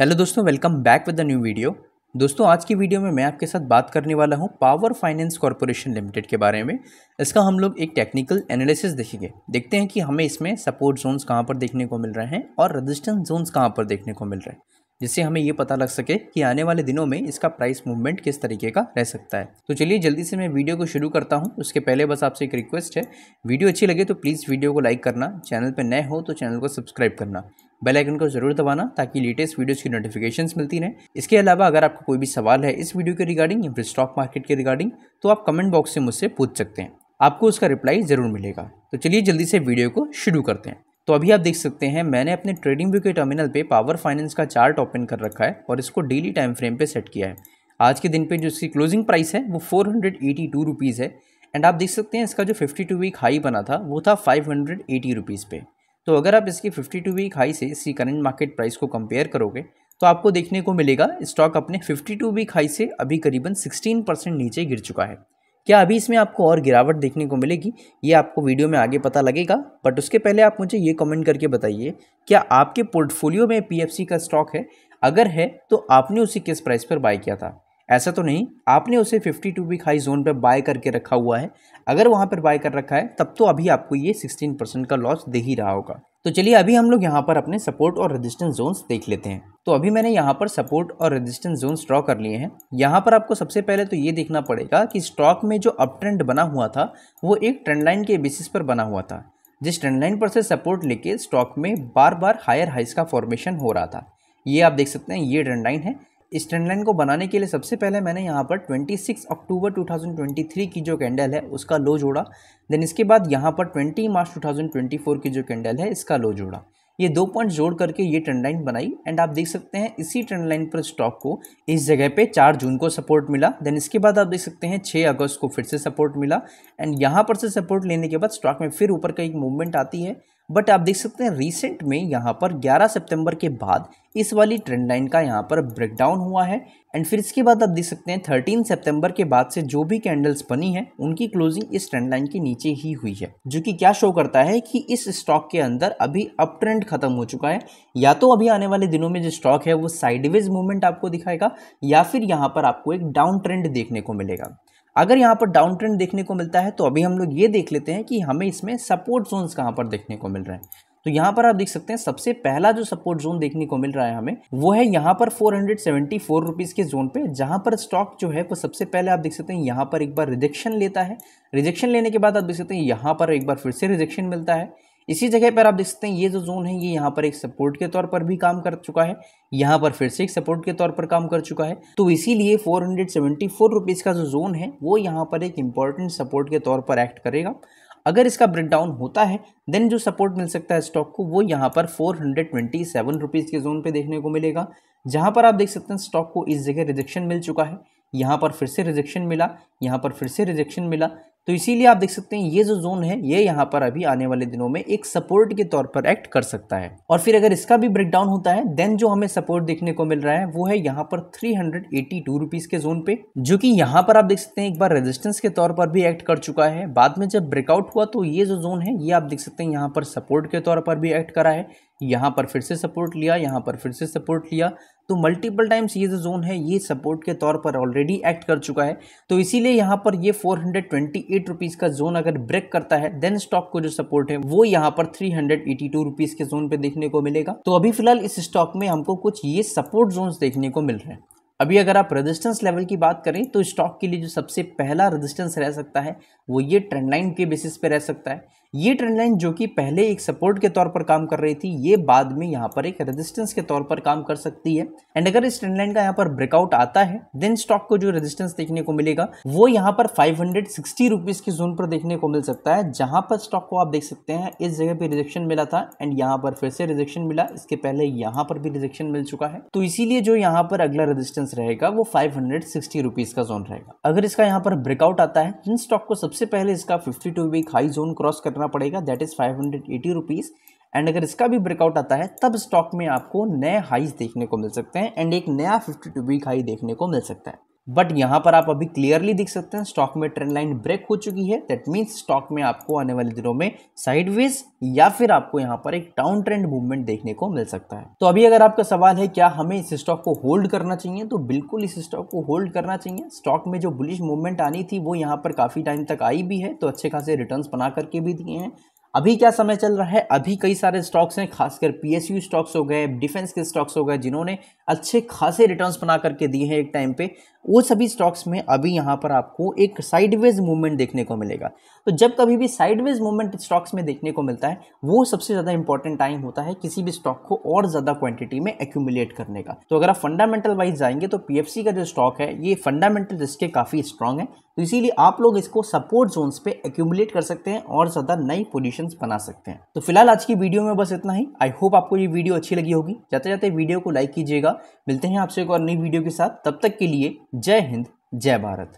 hello दोस्तों welcome back with the new video दोस्तों आज की वीडियो में मैं आपके साथ बात करने वाला हूं पावर फाइनेंस कॉरपोरेशन लिमिटेड के बारे में इसका हम लोग एक टेक्निकल एनालिसिस देखेंगे देखते हैं कि हमें इसमें सपोर्ट जोन्स कहां पर देखने को मिल रहे हैं और रजिस्टेंस जोन्स कहाँ पर देखने को मिल रहे हैं जिससे हमें ये पता लग सके कि आने वाले दिनों में इसका प्राइस मूवमेंट किस तरीके का रह सकता है तो चलिए जल्दी से मैं वीडियो को शुरू करता हूँ उसके पहले बस आपसे एक रिक्वेस्ट है वीडियो अच्छी लगे तो प्लीज़ वीडियो को लाइक करना चैनल पर नए हो तो चैनल को सब्सक्राइब करना बेल आइकन को जरूर दबाना ताकि लेटेस्ट वीडियोस की नोटिफिकेशन मिलती रहें इसके अलावा अगर आपको कोई भी सवाल है इस वीडियो के रिगार्डिंग या फिर स्टॉक मार्केट के रिगार्डिंग तो आप कमेंट बॉक्स से मुझसे पूछ सकते हैं आपको उसका रिप्लाई ज़रूर मिलेगा तो चलिए जल्दी से वीडियो को शुरू करते हैं तो अभी आप देख सकते हैं मैंने अपने ट्रेडिंग व्यू के टर्मिनल पे पावर फाइनेंस का चार्ट ओपन कर रखा है और इसको डेली टाइम फ्रेम पे सेट किया है आज के दिन पे जो इसकी क्लोजिंग प्राइस है वो four hundred eighty two rupees है एंड आप देख सकते हैं इसका जो फिफ्टी टू वीक हाई बना था वो था फाइव हंड्रेड एटी रुपीज़ पे तो अगर आप इसकी फिफ्टी टू वीक हाई से इसकी करंट मार्केट प्राइस को कंपेयर करोगे तो आपको देखने को मिलेगा स्टॉक अपने 52 वीक हाई से अभी करीबन 16 परसेंट नीचे गिर चुका है क्या अभी इसमें आपको और गिरावट देखने को मिलेगी ये आपको वीडियो में आगे पता लगेगा बट उसके पहले आप मुझे ये कमेंट करके बताइए क्या आपके पोर्टफोलियो में पी का स्टॉक है अगर है तो आपने उसे किस प्राइस पर बाय किया था ऐसा तो नहीं आपने उसे 52 वीक हाई जोन पर बाय करके रखा हुआ है अगर वहाँ पर बाय कर रखा है तब तो अभी आपको ये 16 परसेंट का लॉस दे ही रहा होगा तो चलिए अभी हम लोग यहाँ पर अपने सपोर्ट और रेजिस्टेंस जोन्स देख लेते हैं तो अभी मैंने यहाँ पर सपोर्ट और रेजिस्टेंस जोन्स ड्रॉ कर लिए हैं यहाँ पर आपको सबसे पहले तो ये देखना पड़ेगा कि स्टॉक में जो अप ट्रेंड बना हुआ था वो एक ट्रेंड लाइन के बेसिस पर बना हुआ था जिस ट्रेंड लाइन पर से सपोर्ट लेके स्टॉक में बार बार हायर हाइस का फॉर्मेशन हो रहा था ये आप देख सकते हैं ये ट्रेंड लाइन है स्टैंड लाइन को बनाने के लिए सबसे पहले मैंने यहाँ पर 26 अक्टूबर 2023 की जो कैंडल है उसका लो जोड़ा देन इसके बाद यहाँ पर 20 मार्च 2024 की जो कैंडल है इसका लो जोड़ा ये दो पॉइंट जोड़ करके ये ट्रेंड लाइन बनाई एंड आप देख सकते हैं इसी ट्रेंड लाइन पर स्टॉक को इस जगह पे चार जून को सपोर्ट मिला देन इसके बाद आप देख सकते हैं छः अगस्त को फिर से सपोर्ट मिला एंड यहाँ पर से सपोर्ट लेने के बाद स्टॉक में फिर ऊपर का एक मूवमेंट आती है बट आप देख सकते हैं रिसेंट में यहाँ पर 11 सितंबर के बाद इस वाली ट्रेंड लाइन का यहाँ पर ब्रेकडाउन हुआ है एंड फिर इसके बाद आप देख सकते हैं 13 सितंबर के बाद से जो भी कैंडल्स बनी है उनकी क्लोजिंग इस ट्रेंड लाइन के नीचे ही हुई है जो कि क्या शो करता है कि इस स्टॉक के अंदर अभी अप ट्रेंड खत्म हो चुका है या तो अभी आने वाले दिनों में जो स्टॉक है वो साइडवेज मूवमेंट आपको दिखाएगा या फिर यहाँ पर आपको एक डाउन ट्रेंड देखने को मिलेगा अगर यहाँ पर डाउन ट्रेंड देखने को मिलता है तो अभी हम लोग ये देख लेते हैं कि हमें इसमें सपोर्ट जोन्स कहाँ पर देखने को मिल रहे हैं तो यहाँ पर आप देख सकते हैं सबसे पहला जो सपोर्ट जोन देखने को मिल रहा है हमें वो है यहाँ पर four hundred seventy four rupees के जोन पे जहाँ पर स्टॉक जो है वो सबसे पहले आप देख सकते हैं यहाँ पर एक बार रिजेक्शन लेता है रिजेक्शन लेने के बाद आप देख सकते हैं यहाँ पर एक बार फिर से रिजेक्शन मिलता है इसी जगह पर आप देख सकते हैं ये जो जोन है ये यहाँ पर एक सपोर्ट के तौर पर भी काम कर चुका है यहाँ पर फिर से एक सपोर्ट के तौर पर काम कर चुका है तो इसीलिए फोर हंड्रेड का जो जोन है वो यहाँ पर एक इम्पॉर्टेंट सपोर्ट के तौर पर एक्ट करेगा अगर इसका ब्रेकडाउन होता है देन जो सपोर्ट मिल सकता है स्टॉक को वो यहाँ पर four hundred twenty seven rupees के जोन पर देखने को मिलेगा जहाँ पर आप देख सकते हैं स्टॉक को इस जगह रिजेक्शन मिल चुका है यहाँ पर फिर से रिजेक्शन मिला यहाँ पर फिर से रिजेक्शन मिला तो इसीलिए आप देख सकते हैं ये जो जोन है ये यहाँ पर अभी आने वाले दिनों में एक सपोर्ट के तौर पर एक्ट कर सकता है और फिर अगर इसका भी ब्रेकडाउन होता है देन जो हमें सपोर्ट देखने को मिल रहा है वो है यहाँ पर थ्री हंड्रेड के जोन पे जो कि यहाँ पर आप देख सकते हैं एक बार रेजिस्टेंस के तौर पर भी एक्ट कर चुका है बाद में जब ब्रेकआउट हुआ तो ये जो जोन है ये आप देख सकते हैं यहाँ पर सपोर्ट के तौर पर भी एक्ट करा है यहाँ पर फिर से सपोर्ट लिया यहाँ पर फिर से सपोर्ट लिया तो मल्टीपल टाइम्स ये जो जोन है ये सपोर्ट के तौर पर ऑलरेडी एक्ट कर चुका है तो इसीलिए यहाँ पर ये four hundred twenty eight rupees का जोन अगर ब्रेक करता है देन स्टॉक को जो सपोर्ट है वो यहाँ पर three hundred eighty two rupees के जोन पे देखने को मिलेगा तो अभी फिलहाल इस स्टॉक में हमको कुछ ये सपोर्ट जोन देखने को मिल रहे हैं अभी अगर आप रेजिस्टेंस लेवल की बात करें तो स्टॉक के लिए जो सबसे पहला रेजिस्टेंस रह सकता है वो ये ट्रेंडलाइन के बेसिस पे रह सकता है ये ट्रेंड लाइन जो कि पहले एक सपोर्ट के तौर पर काम कर रही थी ये बाद में यहाँ पर एक रेजिस्टेंस के तौर पर काम कर सकती है एंड अगर इस ट्रेंड लाइन का यहाँ पर ब्रेकआउट आता है देन स्टॉक को जो रेजिस्टेंस देखने को मिलेगा वो यहाँ पर फाइव हंड्रेड सिक्सटी रुपीज़ की जोन पर देखने को मिल सकता है जहाँ पर स्टॉक को आप देख सकते हैं इस जगह पर रिजेक्शन मिला था एंड यहाँ पर फिर से रिजेक्शन मिला इसके पहले यहाँ पर भी रिजेक्शन मिल चुका है तो इसीलिए जो यहाँ पर अगला रेजिस्टेंस रहेगा वो फाइव हंड्रेड सिक्सटी रुपीज़ का जोन रहेगा अगर इसका यहाँ पर ब्रेकआउट आता है जिन स्टॉक को सबसे पहले इसका fifty two week high zone cross करना करना पड़ेगा that is five hundred eighty rupees and अगर इसका भी ब्रेकआउट आता है तब स्टॉक में आपको नए हाइज देखने को मिल सकते हैं एंड एक नया फिफ्टी टू वीक हाई देखने को मिल सकता है बट यहाँ पर आप अभी क्लियरली दिख सकते हैं स्टॉक में ट्रेंड लाइन ब्रेक हो चुकी है दैट मीन्स स्टॉक में आपको आने वाले दिनों में साइडवेज या फिर आपको यहाँ पर एक डाउन ट्रेंड मूवमेंट देखने को मिल सकता है तो अभी अगर आपका सवाल है क्या हमें इस स्टॉक को होल्ड करना चाहिए तो बिल्कुल इस स्टॉक को होल्ड करना चाहिए स्टॉक में जो बुलिश मूवमेंट आनी थी वो यहाँ पर काफ़ी टाइम तक आई भी है तो अच्छे खासे रिटर्न बना करके भी दिए हैं अभी क्या समय चल रहा है अभी कई सारे स्टॉक्स हैं खासकर पीएसयू स्टॉक्स हो गए डिफेंस के स्टॉक्स हो गए जिन्होंने अच्छे खासे रिटर्न्स बना करके दिए हैं एक टाइम पे वो सभी स्टॉक्स में अभी यहाँ पर आपको एक साइडवेज मूवमेंट देखने को मिलेगा तो जब कभी भी साइडवेज मूवमेंट स्टॉक्स में देखने को मिलता है वो सबसे ज़्यादा इंपॉर्टेंट टाइम होता है किसी भी स्टॉक को और ज़्यादा क्वांटिटी में एक्यूमुलेट करने का तो अगर आप फंडामेंटल वाइज जाएंगे तो पी का जो स्टॉक है ये फंडामेंटल रिस्क काफ़ी स्ट्रांग है तो इसीलिए आप लोग इसको सपोर्ट जोन्स पर एक्यूमुलेट कर सकते हैं और ज़्यादा नई पोजिशन क्वेश्चन बना सकते हैं तो फिलहाल आज की वीडियो में बस इतना ही आई होप आपको ये वीडियो अच्छी लगी होगी जाते जाते वीडियो को लाइक कीजिएगा मिलते हैं आपसे एक और नई वीडियो के साथ तब तक के लिए जय हिंद जय भारत